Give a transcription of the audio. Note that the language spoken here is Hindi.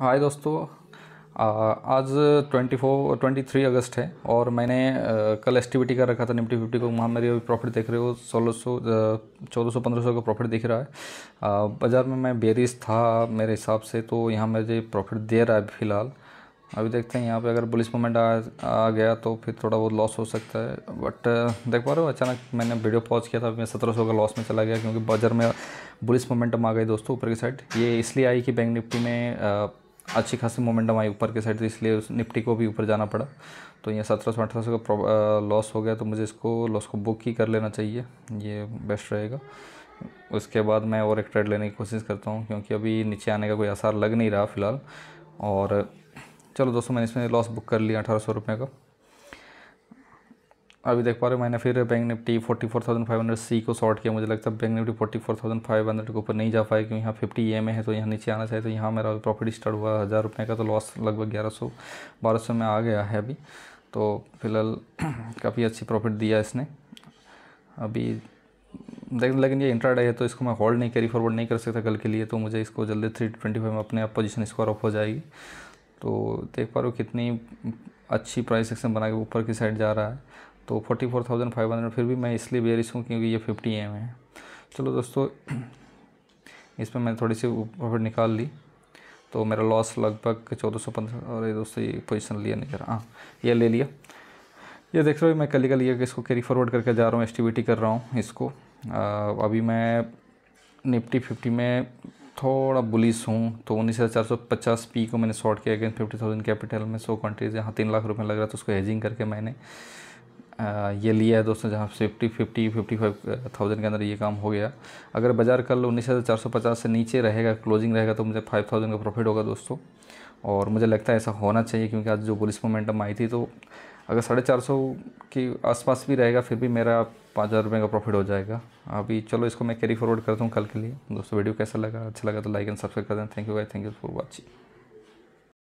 हाय दोस्तों आज 24 23 अगस्त है और मैंने कल एस का रखा था निफ्टी फिफ्टी को वहाँ मेरे प्रॉफिट देख रहे हो सोलह सौ चौदह सौ पंद्रह सौ का प्रॉफिट दिख रहा है बाज़ार में मैं बेरिस था मेरे हिसाब से तो यहाँ मुझे प्रॉफिट दे रहा है फिलहाल अभी देखते हैं यहाँ पे अगर पुलिस मोमेंट आ, आ गया तो फिर थोड़ा बहुत लॉस हो सकता है बट देख पा रहे हो अचानक मैंने वीडियो पॉज किया था मैं सत्रह सौ का लॉस में चला गया क्योंकि बाजार में बुलिस मोमेंटम आ गई दोस्तों ऊपर की साइड ये इसलिए आई कि बैंक निफ्टी में अच्छी खासी मोमेंटम आई ऊपर के साइड तो इसलिए उस निफ्टी को भी ऊपर जाना पड़ा तो यहाँ सत्रह सौ अठारह सौ का लॉस हो गया तो मुझे इसको लॉस को बुक ही कर लेना चाहिए ये बेस्ट रहेगा उसके बाद मैं और एक ट्रेड लेने की कोशिश करता हूँ क्योंकि अभी नीचे आने का कोई आसार लग नहीं रहा फ़िलहाल और चलो दोस्तों मैंने इसमें लॉस बुक कर लिया अठारह सौ रुपये का अभी देख पा रहे हो मैंने फिर बैंक निफ्टी 44,500 सी को शॉर्ट किया मुझे लगता है बैंक निफ्टी 44,500 के ऊपर नहीं जा पाया क्योंकि यहाँ 50 एम है तो यहाँ नीचे आना चाहिए तो यहाँ मेरा प्रॉफिट स्टार्ट हुआ हज़ार रुपये का तो लॉस लगभग ग्यारह सौ बारह सौ में आ गया है अभी तो फिलहाल काफ़ी अच्छी प्रॉफिट दिया इसने अभी देख लेकिन ये इंट्राडे है तो इसको मैं होल्ड नहीं कैरी फॉरवर्ड नहीं कर सकता कल के लिए तो मुझे इसको जल्दी थ्री ट्वेंटी फाइव में अपने आप पोजिशन स्क्वायर ऑफ हो जाएगी तो देख पा रहे हो कितनी अच्छी प्राइस एक्शन बना के ऊपर की साइड जा रहा है तो forty four thousand five hundred फिर भी मैं इसलिए बेरिश हूँ क्योंकि ये फिफ्टी एम है चलो दोस्तों इसमें मैंने थोड़ी सी प्रॉफिट निकाल ली तो मेरा लॉस लगभग चौदह सौ पंद्रह और ये दोस्तों ये पोजिशन लिया नहीं कर हाँ ये ले लिया ये देख रहे हो मैं कल कल ये इसको कैरी फॉरवर्ड करके जा रहा हूँ एस्टिविटी कर रहा हूँ इसको आ, अभी मैं निफ्टी फिफ्टी में थोड़ा बुलिस हूँ तो उन्नीस हज़ार चार सौ पचास पी को मैंने शॉर्ट किया अगेंस्ट फिफ्टी थाउजेंड कैपिटल में सौ कंट्रीज यहाँ तीन लाख रुपये लग रहा था उसको हेजिंग करके मैंने ये लिया है दोस्तों जहाँ fifty fifty fifty five thousand के अंदर ये काम हो गया अगर बाज़ार कल उन्नीस हज़ार चार सौ पचास से नीचे रहेगा क्लोजिंग रहेगा तो मुझे फाइव थाउजेंड का प्रॉफिट होगा दोस्तों और मुझे लगता है ऐसा होना चाहिए क्योंकि आज जो पुलिस मोमेंटम आई थी तो अगर साढ़े चार सौ के आसपास भी रहेगा फिर भी मेरा पाँच हज़ार रुपये का प्रॉफिट हो जाएगा अभी चलो इसको मैं कैरी फॉरवर्ड करता हूँ कल के लिए दोस्तों वीडियो कैसा लगा अच्छा लगा तो लाइक एंड सब्सक्राइब कर दें थैंक यू भाई थैंक यू फॉर वॉचिंग